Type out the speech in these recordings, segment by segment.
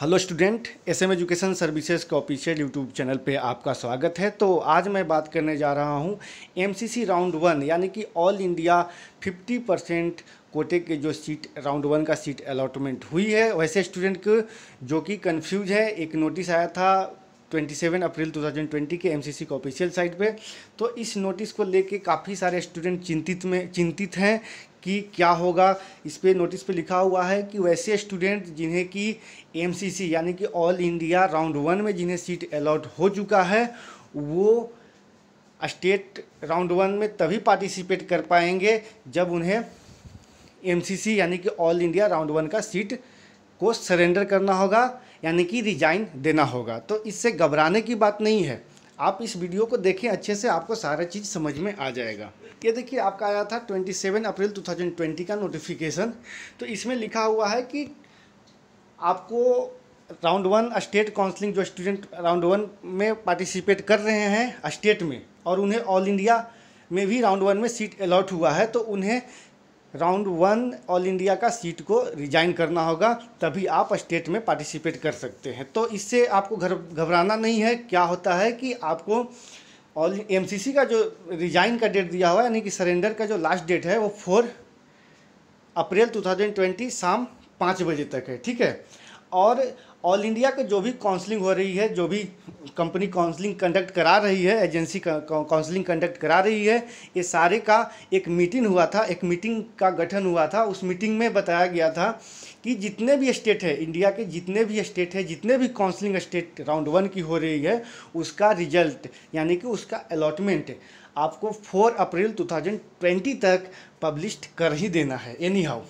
hello student S M education services के official YouTube channel पे आपका स्वागत है तो आज मैं बात करने जा रहा हूँ एमसीसी राउंड वन यानी कि ऑल इंडिया 50 परसेंट कोटे के जो सीट राउंड वन का सीट अलॉटमेंट हुई है वैसे स्टूडेंट को जो कि कंफ्यूज है एक नोटिस आया था 27 अप्रैल 2020 के एमसीसी के ऑफिशियल साइट पे तो इस नोटिस को लेके काफ़ी सारे स्टूडेंट चिंतित में चिंतित हैं कि क्या होगा इस पर नोटिस पे लिखा हुआ है कि वैसे स्टूडेंट जिन्हें कि एमसीसी यानी कि ऑल इंडिया राउंड वन में जिन्हें सीट अलाउट हो चुका है वो स्टेट राउंड वन में तभी पार्टिसिपेट कर पाएंगे जब उन्हें एम यानी कि ऑल इंडिया राउंड वन का सीट को सरेंडर करना होगा यानी कि रिजाइन देना होगा तो इससे घबराने की बात नहीं है आप इस वीडियो को देखें अच्छे से आपको सारा चीज़ समझ में आ जाएगा ये देखिए आपका आया था 27 अप्रैल 2020 का नोटिफिकेशन तो इसमें लिखा हुआ है कि आपको राउंड वन स्टेट काउंसलिंग जो स्टूडेंट राउंड वन में पार्टिसिपेट कर रहे हैं स्टेट में और उन्हें ऑल इंडिया में भी राउंड वन में सीट अलॉट हुआ है तो उन्हें राउंड वन ऑल इंडिया का सीट को रिजाइन करना होगा तभी आप स्टेट में पार्टिसिपेट कर सकते हैं तो इससे आपको घर घबराना नहीं है क्या होता है कि आपको ऑल एम का जो रिजाइन का डेट दिया हुआ है यानी कि सरेंडर का जो लास्ट डेट है वो फोर अप्रैल 2020 शाम पाँच बजे तक है ठीक है और ऑल इंडिया का जो भी काउंसलिंग हो रही है जो भी कंपनी काउंसलिंग कंडक्ट करा रही है एजेंसी काउंसलिंग कंडक्ट करा रही है ये सारे का एक मीटिंग हुआ था एक मीटिंग का गठन हुआ था उस मीटिंग में बताया गया था कि जितने भी स्टेट है इंडिया के जितने भी स्टेट है जितने भी काउंसलिंग स्टेट राउंड वन की हो रही है उसका रिजल्ट यानी कि उसका अलॉटमेंट आपको 4 अप्रैल 2020 तक पब्लिश कर ही देना है एनी हाउ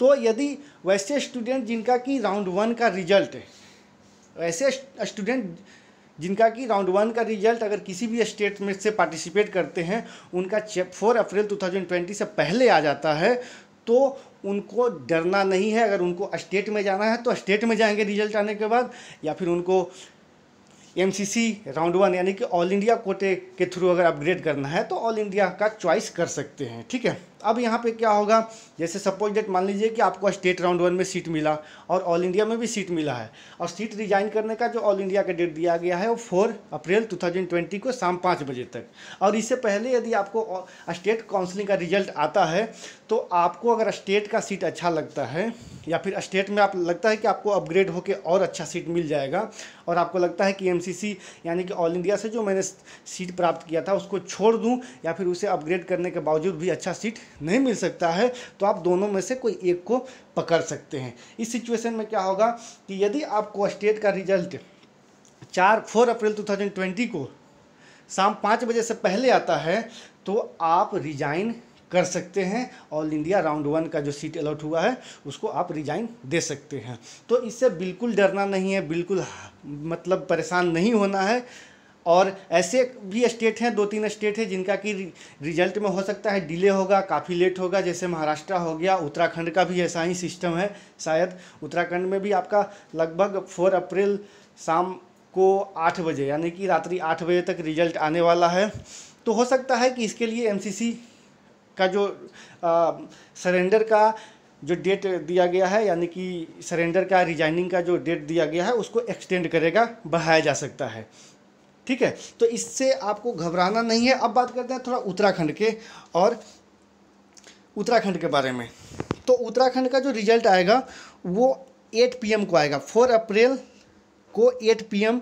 तो यदि वैसे स्टूडेंट जिनका कि राउंड वन का रिजल्ट है वैसे स्टूडेंट जिनका कि राउंड वन का रिजल्ट अगर किसी भी स्टेट में से पार्टिसिपेट करते हैं उनका फोर अप्रैल 2020 से पहले आ जाता है तो उनको डरना नहीं है अगर उनको स्टेट में जाना है तो स्टेट में जाएंगे रिजल्ट आने के बाद या फिर उनको M C C round one यानी कि ऑल इंडिया कोटे के थ्रू अगर अपग्रेड करना है तो ऑल इंडिया का चॉइस कर सकते हैं ठीक है अब यहाँ पे क्या होगा जैसे सपोज डेट मान लीजिए कि आपको स्टेट राउंड वन में सीट मिला और ऑल इंडिया में भी सीट मिला है और सीट रिजाइन करने का जो ऑल इंडिया का डेट दिया गया है वो फोर अप्रैल 2020 को शाम पाँच बजे तक और इससे पहले यदि आपको स्टेट काउंसलिंग का रिजल्ट आता है तो आपको अगर स्टेट का सीट अच्छा लगता है या फिर स्टेट में आप लगता है कि आपको अपग्रेड होकर और अच्छा सीट मिल जाएगा और आपको लगता है कि एम यानी कि ऑल इंडिया से जो मैंने सीट प्राप्त किया था उसको छोड़ दूँ या फिर उसे अपग्रेड करने के बावजूद भी अच्छा सीट नहीं मिल सकता है तो आप दोनों में से कोई एक को पकड़ सकते हैं इस सिचुएशन में क्या होगा कि यदि आपको स्टेट का रिजल्ट चार फोर अप्रैल टू को शाम पाँच बजे से पहले आता है तो आप रिजाइन कर सकते हैं ऑल इंडिया राउंड वन का जो सीट अलॉट हुआ है उसको आप रिजाइन दे सकते हैं तो इससे बिल्कुल डरना नहीं है बिल्कुल मतलब परेशान नहीं होना है और ऐसे भी स्टेट हैं दो तीन स्टेट हैं जिनका कि रिजल्ट में हो सकता है डिले होगा काफ़ी लेट होगा जैसे महाराष्ट्र हो गया उत्तराखंड का भी ऐसा ही सिस्टम है शायद उत्तराखंड में भी आपका लगभग फोर अप्रैल शाम को आठ बजे यानी कि रात्रि आठ बजे तक रिजल्ट आने वाला है तो हो सकता है कि इसके लिए एम का जो सरेंडर का जो डेट दिया गया है यानी कि सरेंडर का रिजाइनिंग का जो डेट दिया गया है उसको एक्सटेंड करेगा बढ़ाया जा सकता है ठीक है तो इससे आपको घबराना नहीं है अब बात करते हैं थोड़ा उत्तराखंड के और उत्तराखंड के बारे में तो उत्तराखंड का जो रिजल्ट आएगा वो 8 पीएम को आएगा 4 अप्रैल को 8 पीएम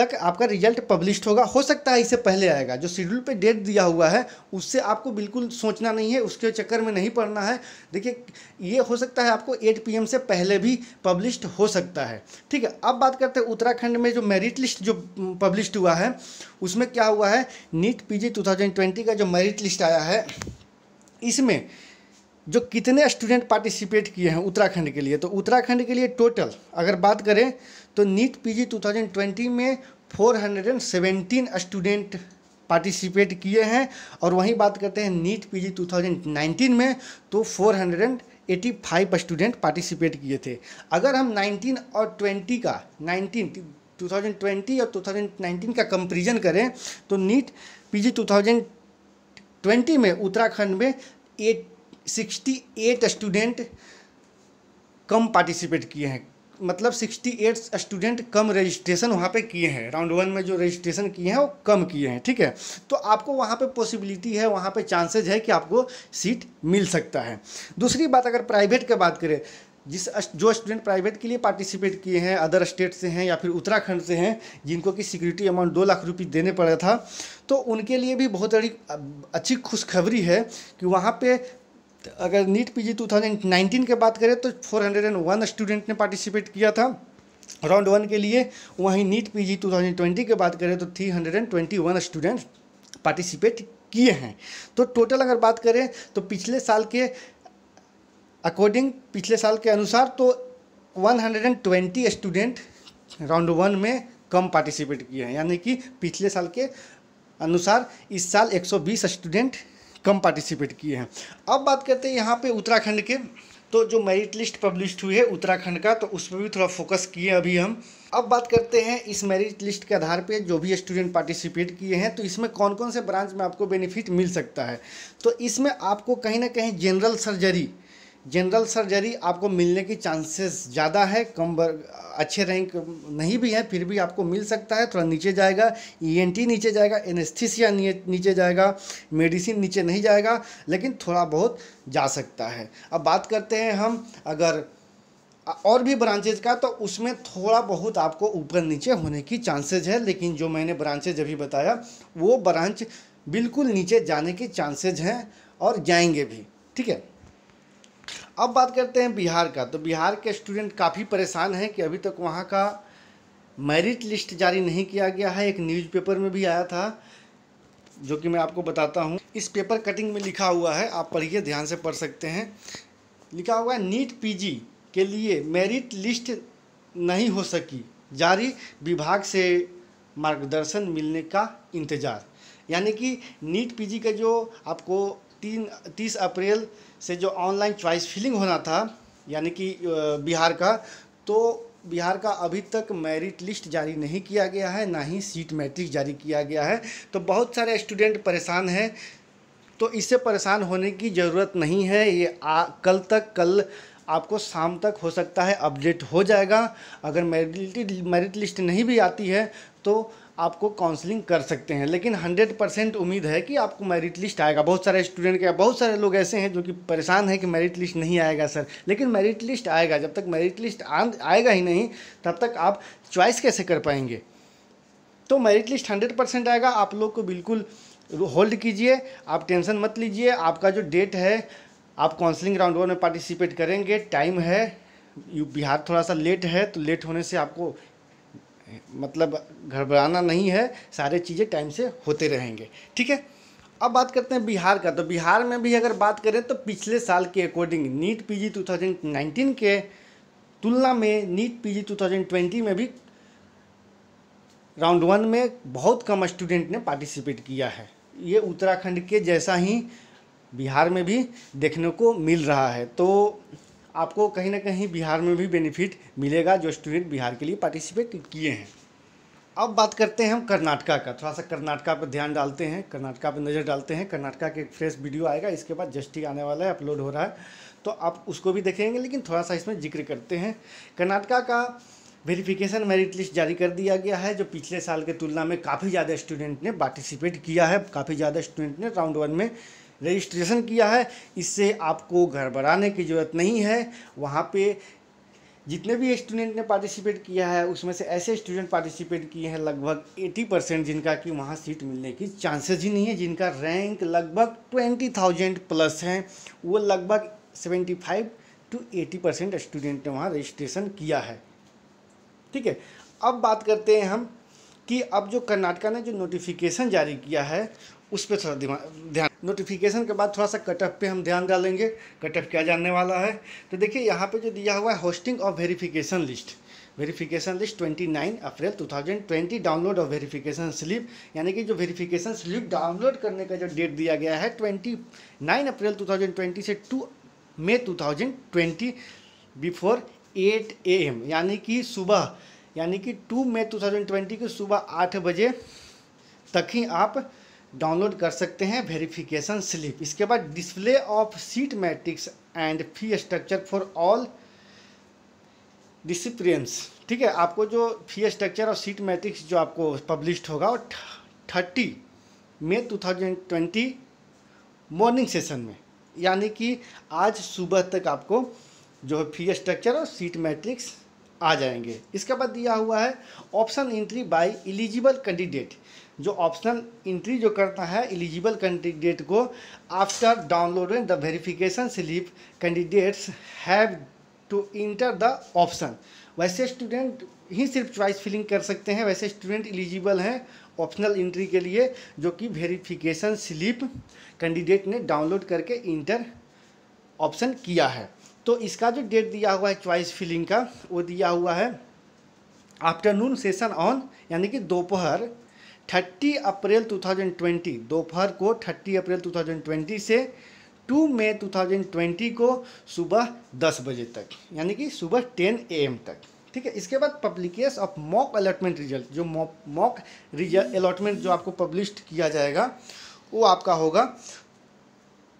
तक आपका रिजल्ट पब्लिश होगा हो सकता है इससे पहले आएगा जो शेड्यूल पे डेट दिया हुआ है उससे आपको बिल्कुल सोचना नहीं है उसके चक्कर में नहीं पड़ना है देखिए ये हो सकता है आपको 8 पीएम से पहले भी पब्लिश हो सकता है ठीक है अब बात करते हैं उत्तराखंड में जो मेरिट लिस्ट जो पब्लिश हुआ है उसमें क्या हुआ है नीट पी जी का जो मेरिट लिस्ट आया है इसमें जो कितने स्टूडेंट पार्टिसिपेट किए हैं उत्तराखंड के लिए तो उत्तराखंड के लिए टोटल अगर बात करें तो नीट पीजी 2020 में 417 स्टूडेंट पार्टिसिपेट किए हैं और वहीं बात करते हैं नीट पीजी 2019 में तो 485 स्टूडेंट पार्टिसिपेट किए थे अगर हम 19 और 20 का 19 2020 और 2019 का कंपेरिजन करें तो नीट पीजी 2020 में उत्तराखंड में एट 68 स्टूडेंट कम पार्टिसिपेट किए हैं मतलब 68 स्टूडेंट कम रजिस्ट्रेशन वहाँ पे किए हैं राउंड वन में जो रजिस्ट्रेशन किए हैं वो कम किए हैं ठीक है तो आपको वहाँ पे पॉसिबिलिटी है वहाँ पे चांसेज है कि आपको सीट मिल सकता है दूसरी बात अगर प्राइवेट की बात करें जिस जो स्टूडेंट प्राइवेट के लिए पार्टिसिपेट किए हैं अदर स्टेट से हैं या फिर उत्तराखंड से हैं जिनको कि सिक्योरिटी अमाउंट दो लाख रुपये देने पड़ा था तो उनके लिए भी बहुत बड़ी अच्छी खुशखबरी है कि वहाँ पे तो अगर नीट पीजी 2019 के बात करें तो 401 स्टूडेंट ने पार्टिसिपेट किया था राउंड वन के लिए वहीं नीट पीजी 2020 के बात करें तो 321 स्टूडेंट पार्टिसिपेट किए हैं तो टोटल अगर बात करें तो पिछले साल के अकॉर्डिंग पिछले साल के अनुसार तो 120 स्टूडेंट राउंड वन में कम पार्टिसिपेट किए हैं यानी कि पिछले साल के अनुसार इस साल 120 स्टूडेंट कम पार्टिसिपेट किए हैं अब बात करते हैं यहाँ पे उत्तराखंड के तो जो मेरिट लिस्ट पब्लिश हुई है उत्तराखंड का तो उस पर भी थोड़ा फोकस किए अभी हम अब बात करते हैं इस मेरिट लिस्ट के आधार पे जो भी स्टूडेंट पार्टिसिपेट किए हैं तो इसमें कौन कौन से ब्रांच में आपको बेनिफिट मिल सकता है तो इसमें आपको कहीं ना कहीं जनरल सर्जरी जनरल सर्जरी आपको मिलने की चांसेस ज़्यादा है कम अच्छे रैंक नहीं भी है फिर भी आपको मिल सकता है थोड़ा नीचे जाएगा ई e नीचे जाएगा एनेस्थीसिया नीचे जाएगा मेडिसिन नीचे नहीं जाएगा लेकिन थोड़ा बहुत जा सकता है अब बात करते हैं हम अगर और भी ब्रांचेज का तो उसमें थोड़ा बहुत आपको ऊपर नीचे होने की चांसेज है लेकिन जो मैंने ब्रांचेज अभी बताया वो ब्रांच बिल्कुल नीचे जाने के चांसेज हैं और जाएंगे भी ठीक है अब बात करते हैं बिहार का तो बिहार के स्टूडेंट काफ़ी परेशान हैं कि अभी तक वहाँ का मेरिट लिस्ट जारी नहीं किया गया है एक न्यूज़पेपर में भी आया था जो कि मैं आपको बताता हूँ इस पेपर कटिंग में लिखा हुआ है आप पढ़िए ध्यान से पढ़ सकते हैं लिखा हुआ है नीट पीजी के लिए मेरिट लिस्ट नहीं हो सकी जारी विभाग से मार्गदर्शन मिलने का इंतज़ार यानी कि नीट पीजी का जो आपको तीन तीस अप्रैल से जो ऑनलाइन चॉइस फिलिंग होना था यानी कि बिहार का तो बिहार का अभी तक मेरिट लिस्ट जारी नहीं किया गया है ना ही सीट मैट्रिक जारी किया गया है तो बहुत सारे स्टूडेंट परेशान हैं तो इससे परेशान होने की ज़रूरत नहीं है ये आ, कल तक कल आपको शाम तक हो सकता है अपडेट हो जाएगा अगर मेरिट मेरिट लिस्ट नहीं भी आती है तो आपको काउंसलिंग कर सकते हैं लेकिन 100 परसेंट उम्मीद है कि आपको मेरिट लिस्ट आएगा बहुत सारे स्टूडेंट के बहुत सारे लोग ऐसे हैं जो कि परेशान हैं कि मेरिट लिस्ट नहीं आएगा सर लेकिन मेरिट लिस्ट आएगा जब तक मेरिट लिस्ट आएगा ही नहीं तब तक आप चॉइस कैसे कर पाएंगे तो मेरिट लिस्ट हंड्रेड परसेंट आएगा आप लोग को बिल्कुल होल्ड कीजिए आप टेंशन मत लीजिए आपका जो डेट है आप काउंसलिंग राउंड वन में पार्टिसिपेट करेंगे टाइम है बिहार थोड़ा सा लेट है तो लेट होने से आपको मतलब घबराना नहीं है सारे चीज़ें टाइम से होते रहेंगे ठीक है अब बात करते हैं बिहार का तो बिहार में भी अगर बात करें तो पिछले साल के अकॉर्डिंग नीट पीजी 2019 के तुलना में नीट पीजी 2020 में भी राउंड वन में बहुत कम स्टूडेंट ने पार्टिसिपेट किया है ये उत्तराखंड के जैसा ही बिहार में भी देखने को मिल रहा है तो आपको कहीं ना कहीं बिहार में भी बेनिफिट मिलेगा जो स्टूडेंट बिहार के लिए पार्टिसिपेट किए हैं अब बात करते हैं हम कर्नाटका का थोड़ा सा कर्नाटका पर ध्यान डालते हैं कर्नाटका पर नज़र डालते हैं कर्नाटका के एक फ्रेश वीडियो आएगा इसके बाद जस्टी आने वाला है अपलोड हो रहा है तो आप उसको भी देखेंगे लेकिन थोड़ा सा इसमें जिक्र करते हैं कर्नाटका का वेरिफिकेशन मेरिट लिस्ट जारी कर दिया गया है जो पिछले साल के तुलना में काफ़ी ज़्यादा स्टूडेंट ने पार्टिसिपेट किया है काफ़ी ज़्यादा स्टूडेंट ने राउंड वन में रजिस्ट्रेशन किया है इससे आपको घबराने की ज़रूरत नहीं है वहाँ पे जितने भी स्टूडेंट ने पार्टिसिपेट किया है उसमें से ऐसे स्टूडेंट पार्टिसिपेट किए हैं लगभग 80 परसेंट जिनका कि वहाँ सीट मिलने की चांसेज ही नहीं है जिनका रैंक लगभग 20,000 प्लस हैं वो लगभग 75 टू 80 परसेंट स्टूडेंट ने वहाँ रजिस्ट्रेशन किया है ठीक है अब बात करते हैं हम कि अब जो कर्नाटका ने जो नोटिफिकेशन जारी किया है उस पर थोड़ा ध्यान नोटिफिकेशन के बाद थोड़ा सा कटअप पे हम ध्यान डालेंगे कटअप क्या जानने वाला है तो देखिए यहाँ पे जो दिया हुआ है hosting of verification list verification list 29 April 2020 download of verification slip यानी कि जो वेरिफिकेशन स्लिप डाउनलोड करने का जो डेट दिया गया है 29 अप्रैल 2020 से 2 मई 2020 बिफोर 8 एम यानी कि सुबह यानी कि 2 मई 2020 के सुबह आठ बजे तक ही आप डाउनलोड कर सकते हैं वेरिफिकेशन स्लिप इसके बाद display of seat matrix and fee structure for all disciplines ठीक है आपको जो फी स्ट्रक्चर और सीट मैट्रिक्स जो आपको पब्लिश्ड होगा वो thirty May two thousand twenty morning session में यानी कि आज सुबह तक आपको जो है फी स्ट्रक्चर और सीट मैट्रिक्स आ जाएंगे इसके बाद दिया हुआ है option entry by eligible candidate जो ऑप्शनल इंट्री जो करता है एलिजिबल कैंडिडेट को after downloading the verification slip candidates have to enter the option वैसे स्टूडेंट ही सिर्फ चॉइस फिलिंग कर सकते हैं वैसे स्टूडेंट एलिजिबल हैं ऑप्शनल इंट्री के लिए जो कि वेरिफिकेशन स्लिप कैंडिडेट ने डाउनलोड करके इंटर ऑप्शन किया है तो इसका जो डेट दिया हुआ है चॉइस फिलिंग का वो दिया हुआ है आफ्टरनून सेशन ऑन यानी कि दोपहर 30 अप्रैल 2020 दोपहर को 30 अप्रैल 2020 से 2 मई 2020 को सुबह 10 बजे तक यानी कि सुबह 10 एम तक ठीक है इसके बाद publication of mock allotment result जो मॉक रिजल्ट अलॉटमेंट जो आपको पब्लिश किया जाएगा वो आपका होगा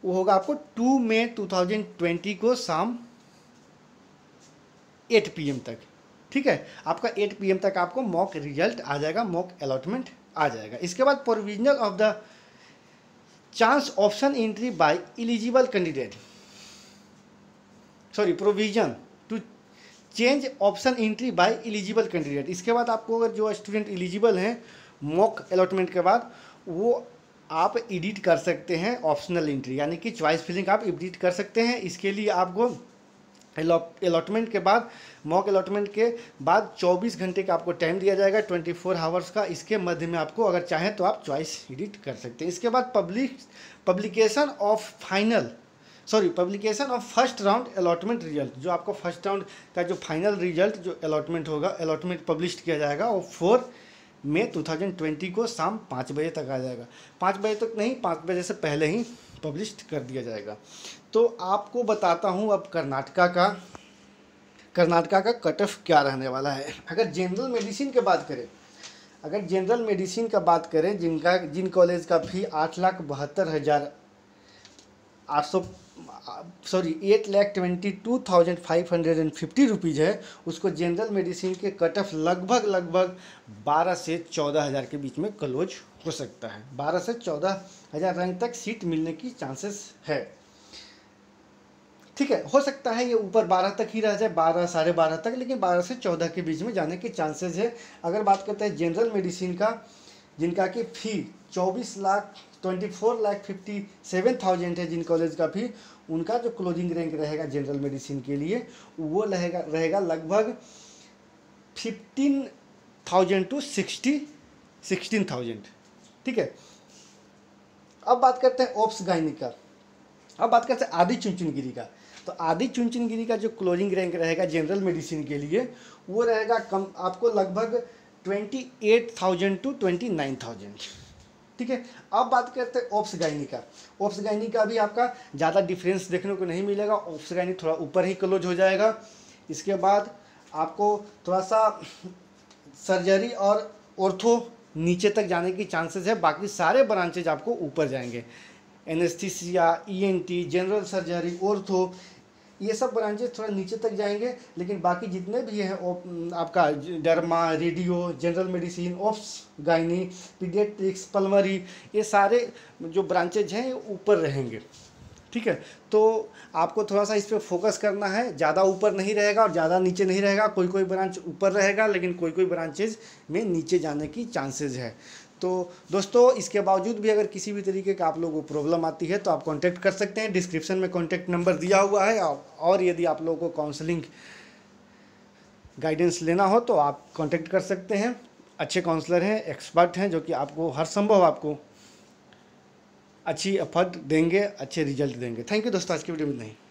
वो होगा आपको टू मई टू थाउजेंड ट्वेंटी को शाम एट पी तक ठीक है आपका एट पी तक आपको मॉक रिजल्ट आ जाएगा मॉक अलॉटमेंट आ जाएगा इसके बाद provisional of the chance option entry by eligible candidate sorry provision to change option entry by eligible candidate इसके बाद आपको अगर जो स्टूडेंट इलिजिबल हैं मॉक अलॉटमेंट के बाद वो आप एडिट कर सकते हैं ऑप्शनल एंट्री यानी कि चॉइस फिलिंग आप एडिट कर सकते हैं इसके लिए आपको अलॉटमेंट के बाद मॉक अलॉटमेंट के बाद 24 घंटे का आपको टाइम दिया जाएगा 24 फोर आवर्स का इसके मध्य में आपको अगर चाहें तो आप चॉइस एडिट कर सकते हैं इसके बाद public publication of final sorry publication of first round allotment result जो आपको फर्स्ट राउंड का जो फाइनल रिजल्ट जो अलॉटमेंट होगा अलॉटमेंट पब्लिश किया जाएगा वो फोर मे 2020 को शाम पाँच बजे तक आ जाएगा पाँच बजे तक नहीं पाँच बजे से पहले ही पब्लिश कर दिया जाएगा तो आपको बताता हूँ अब कर्नाटका का कर्नाटका का कट ऑफ क्या रहने वाला है अगर जनरल मेडिसिन की बात करें अगर जनरल मेडिसिन का बात करें जिनका जिन कॉलेज का फी आठ लाख बहत्तर हज़ार आठ सौ sorry eight lakh twenty two thousand five hundred and fifty rupees है उसको जनरल मेडिसिन के कट ऑफ लगभग लगभग बारह से चौदह हज़ार के बीच में क्लोज हो सकता है बारह से चौदह हज़ार रैंक तक सीट मिलने की चांसेस है ठीक है हो सकता है ये ऊपर बारह तक ही रह जाए बारह साढ़े बारह तक लेकिन बारह से चौदह के बीच में जाने के चांसेस है अगर बात करते हैं जनरल मेडिसिन का जिनका कि फ़ी चौबीस lakh twenty four lakh fifty seven thousand है जिन कॉलेज का भी उनका जो क्लोजिंग रैंक रहेगा जनरल मेडिसिन के लिए वो रहेगा रहेगा लगभग fifteen thousand to sixty sixteen thousand ठीक है अब बात करते हैं ऑप्स गायनिक का अब बात करते हैं आदि चुनचुनगिरी का तो आदि चुनचुनगिरी का जो क्लोजिंग रैंक रहेगा जनरल मेडिसिन के लिए वो रहेगा कम आपको लगभग twenty eight thousand to twenty nine thousand ठीक है अब बात करते हैं ओप्स गायनी का ओप्स गायनी का भी आपका ज़्यादा डिफरेंस देखने को नहीं मिलेगा ओप्स गायनी थोड़ा ऊपर ही क्लोज हो जाएगा इसके बाद आपको थोड़ा सा सर्जरी और ऑर्थो नीचे तक जाने की चांसेस है बाकी सारे ब्रांचेज आपको ऊपर जाएंगे एनेस्थीसिया ई जनरल सर्जरी ऑर्थो ये सब ब्रांचेज थोड़ा नीचे तक जाएंगे लेकिन बाकी जितने भी हैं आपका derma radio general medicine obs gynae paediatrics pulmonary ये सारे जो ब्रांचेज हैं ये ऊपर रहेंगे ठीक है तो आपको थोड़ा सा इस पर फोकस करना है ज़्यादा ऊपर नहीं रहेगा और ज़्यादा नीचे नहीं रहेगा कोई कोई ब्रांच ऊपर रहेगा लेकिन कोई कोई ब्रांचेज में नीचे जाने की चांसेज है तो दोस्तों इसके बावजूद भी अगर किसी भी तरीके का आप लोगों को प्रॉब्लम आती है तो आप कांटेक्ट कर सकते हैं डिस्क्रिप्शन में कांटेक्ट नंबर दिया हुआ है और यदि आप लोगों को काउंसलिंग गाइडेंस लेना हो तो आप कॉन्टैक्ट कर सकते हैं अच्छे काउंसलर हैं एक्सपर्ट हैं जो कि आपको हर संभव आपको अच्छी अफर्ट देंगे अच्छे रिजल्ट देंगे थैंक यू दोस्तों आज की वीडियो में नहीं